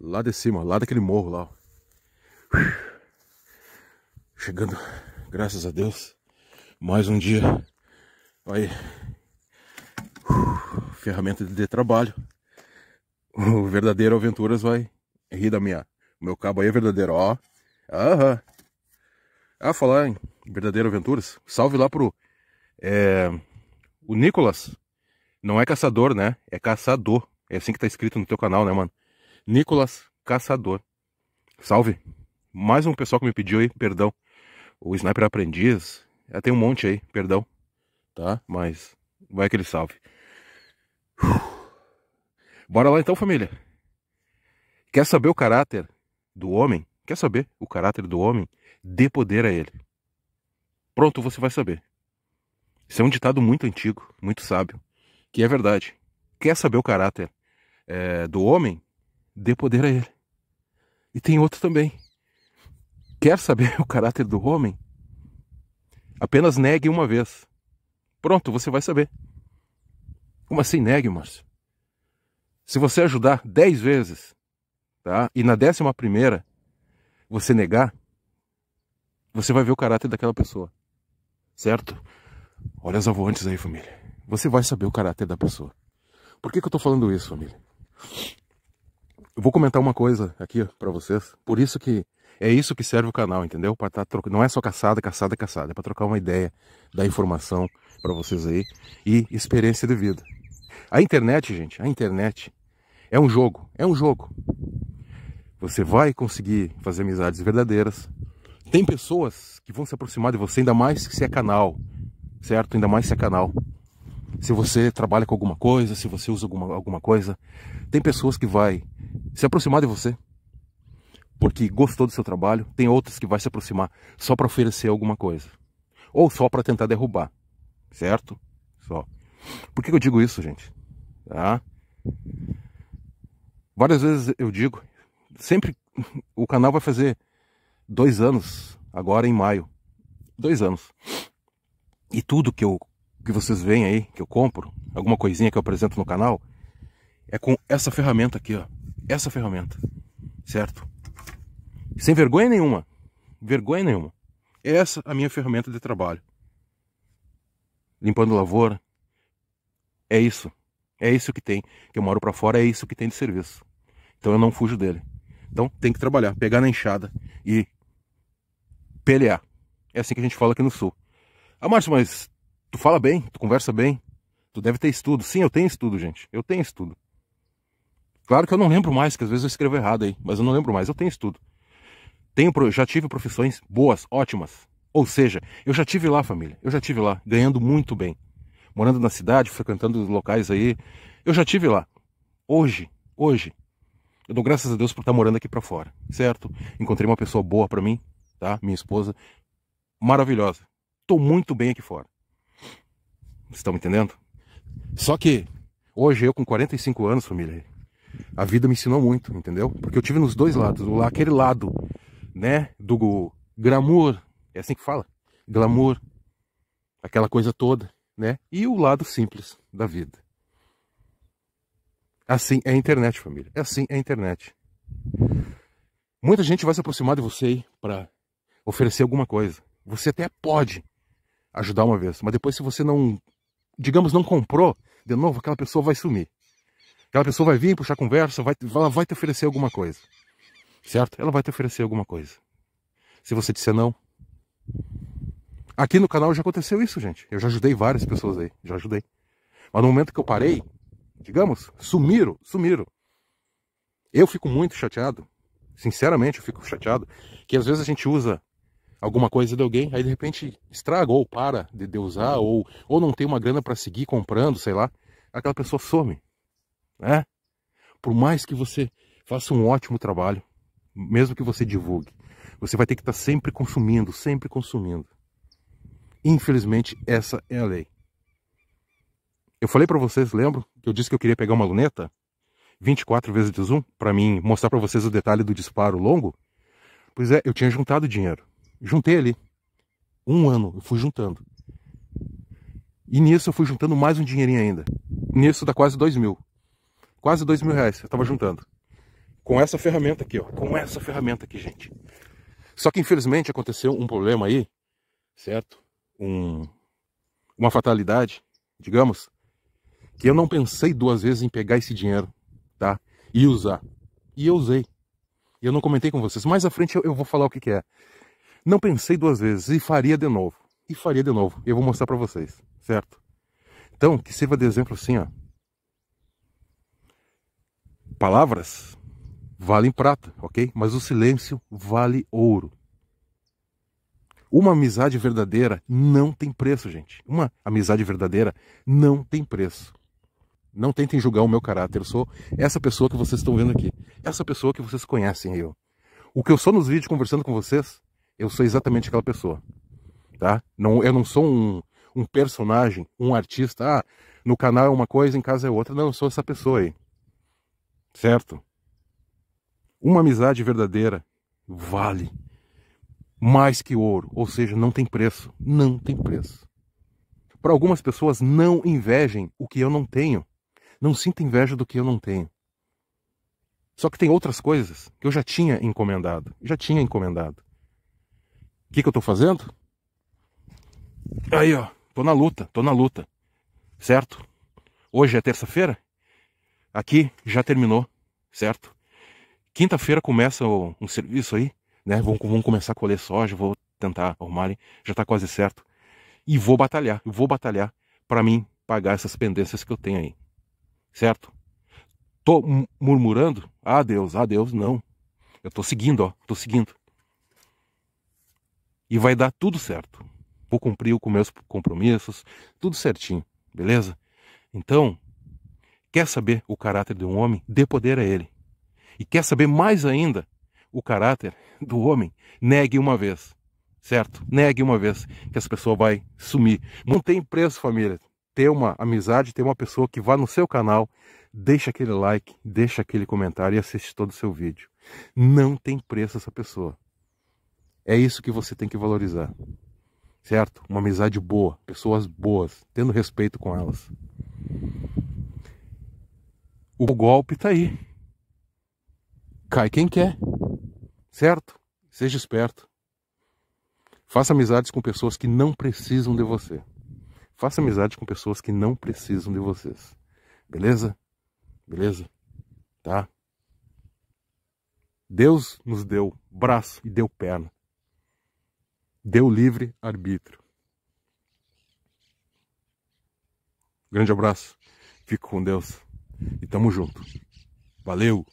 Lá de cima, lá daquele morro lá. Chegando, graças a Deus. Mais um dia. Aí. Ferramenta de trabalho. O verdadeiro Aventuras vai rir da minha. O meu cabo aí é verdadeiro, ó. Aham. Ah, falar em verdadeiro Aventuras. Salve lá pro. É, o Nicolas. Não é caçador, né? É caçador. É assim que tá escrito no teu canal, né, mano? Nicolas Caçador. Salve! Mais um pessoal que me pediu aí, perdão. O Sniper Aprendiz. Já é, tem um monte aí, perdão. Tá? Mas vai aquele salve. Bora lá então, família. Quer saber o caráter do homem? Quer saber o caráter do homem? Dê poder a ele. Pronto, você vai saber. Isso é um ditado muito antigo, muito sábio, que é verdade. Quer saber o caráter é, do homem? dê poder a ele. E tem outro também. Quer saber o caráter do homem? Apenas negue uma vez. Pronto, você vai saber. Como assim negue, Márcio? Se você ajudar dez vezes, tá? E na décima primeira você negar, você vai ver o caráter daquela pessoa. Certo? Olha as avoantes aí, família. Você vai saber o caráter da pessoa. Por que, que eu tô falando isso, família? vou comentar uma coisa aqui para vocês. Por isso que é isso que serve o canal, entendeu? Para tá troca... não é só caçada, caçada, caçada, é para trocar uma ideia, da informação para vocês aí e experiência de vida. A internet, gente, a internet é um jogo, é um jogo. Você vai conseguir fazer amizades verdadeiras. Tem pessoas que vão se aproximar de você ainda mais se é canal, certo? Ainda mais se é canal se você trabalha com alguma coisa, se você usa alguma, alguma coisa, tem pessoas que vai se aproximar de você. Porque gostou do seu trabalho, tem outras que vai se aproximar só para oferecer alguma coisa. Ou só para tentar derrubar. Certo? Só. Por que eu digo isso, gente? Tá? Várias vezes eu digo, sempre o canal vai fazer dois anos, agora em maio. Dois anos. E tudo que, eu, que vocês veem aí, que eu compro, alguma coisinha que eu apresento no canal, é com essa ferramenta aqui, ó essa ferramenta, certo? Sem vergonha nenhuma, vergonha nenhuma. Essa é a minha ferramenta de trabalho. Limpando lavoura, é isso. É isso que tem. Que eu moro para fora, é isso que tem de serviço. Então eu não fujo dele. Então tem que trabalhar, pegar na enxada e pelear. É assim que a gente fala aqui no sul. Ah, Márcio, mas tu fala bem, tu conversa bem, tu deve ter estudo. Sim, eu tenho estudo, gente. Eu tenho estudo. Claro que eu não lembro mais, que às vezes eu escrevo errado aí, mas eu não lembro mais, eu tenho estudo. Tenho, já tive profissões boas, ótimas. Ou seja, eu já tive lá, família. Eu já tive lá, ganhando muito bem. Morando na cidade, frequentando locais aí. Eu já tive lá. Hoje, hoje, eu dou graças a Deus por estar morando aqui para fora, certo? Encontrei uma pessoa boa para mim, tá? Minha esposa, maravilhosa. Tô muito bem aqui fora. Vocês estão me entendendo? Só que hoje eu com 45 anos, família, a vida me ensinou muito, entendeu? Porque eu tive nos dois lados, aquele lado, né, do glamour, é assim que fala, glamour, aquela coisa toda, né? E o lado simples da vida. Assim é a internet, família. É assim é a internet. Muita gente vai se aproximar de você para oferecer alguma coisa. Você até pode ajudar uma vez, mas depois se você não, digamos, não comprou, de novo aquela pessoa vai sumir. Aquela pessoa vai vir, puxar conversa, vai, ela vai te oferecer alguma coisa. Certo? Ela vai te oferecer alguma coisa. Se você disser não. Aqui no canal já aconteceu isso, gente. Eu já ajudei várias pessoas aí. Já ajudei. Mas no momento que eu parei, digamos, sumiram, sumiram. Eu fico muito chateado. Sinceramente, eu fico chateado. Que às vezes a gente usa alguma coisa de alguém, aí de repente estraga ou para de, de usar, ou, ou não tem uma grana para seguir comprando, sei lá. Aquela pessoa some né? Por mais que você faça um ótimo trabalho, mesmo que você divulgue, você vai ter que estar tá sempre consumindo, sempre consumindo. Infelizmente, essa é a lei. Eu falei para vocês, lembro, que eu disse que eu queria pegar uma luneta 24 vezes de zoom para mim mostrar para vocês o detalhe do disparo longo? Pois é, eu tinha juntado dinheiro. Juntei ali. Um ano, eu fui juntando. E nisso eu fui juntando mais um dinheirinho ainda. Nisso dá quase dois mil quase dois mil reais. Eu tava uhum. juntando. Com essa ferramenta aqui, ó. Com essa ferramenta aqui, gente. Só que infelizmente aconteceu um problema aí, certo? Um, uma fatalidade, digamos, que eu não pensei duas vezes em pegar esse dinheiro, tá? E usar. E eu usei. E eu não comentei com vocês. Mais à frente eu, eu vou falar o que, que é. Não pensei duas vezes e faria de novo. E faria de novo. Eu vou mostrar para vocês, certo? Então, que sirva de exemplo assim, ó palavras valem prata, ok? Mas o silêncio vale ouro. Uma amizade verdadeira não tem preço, gente. Uma amizade verdadeira não tem preço. Não tentem julgar o meu caráter. Eu sou essa pessoa que vocês estão vendo aqui. Essa pessoa que vocês conhecem eu. O que eu sou nos vídeos conversando com vocês, eu sou exatamente aquela pessoa. Tá? Não, eu não sou um, um personagem, um artista. Ah, no canal é uma coisa, em casa é outra. Não, eu sou essa pessoa aí certo? Uma amizade verdadeira vale mais que ouro, ou seja, não tem preço, não tem preço. Para algumas pessoas, não invejem o que eu não tenho, não sinta inveja do que eu não tenho. Só que tem outras coisas que eu já tinha encomendado, já tinha encomendado. O que, que eu estou fazendo? Aí, ó, tô na luta, tô na luta, certo? Hoje é terça-feira, Aqui já terminou, certo? Quinta-feira começa o, um serviço aí, né? Vamos começar a colher soja, vou tentar arrumar, já tá quase certo. E vou batalhar, vou batalhar para mim pagar essas pendências que eu tenho aí, certo? Tô murmurando? Ah, Deus, ah, Deus, não. Eu tô seguindo, ó, tô seguindo. E vai dar tudo certo. Vou cumprir com meus compromissos, tudo certinho, beleza? Então, Quer saber o caráter de um homem? Dê poder a ele. E quer saber mais ainda o caráter do homem? Negue uma vez. Certo? Negue uma vez que essa pessoa vai sumir. Não tem preço, família. Ter uma amizade, ter uma pessoa que vá no seu canal, deixa aquele like, deixa aquele comentário e assiste todo o seu vídeo. Não tem preço essa pessoa. É isso que você tem que valorizar. Certo? Uma amizade boa, pessoas boas, tendo respeito com elas. O golpe está aí. Cai quem quer. Certo? Seja esperto. Faça amizades com pessoas que não precisam de você. Faça amizade com pessoas que não precisam de vocês. Beleza? Beleza? Tá? Deus nos deu braço e deu perna. Deu livre arbítrio. Grande abraço. Fico com Deus. E tamo junto. Valeu!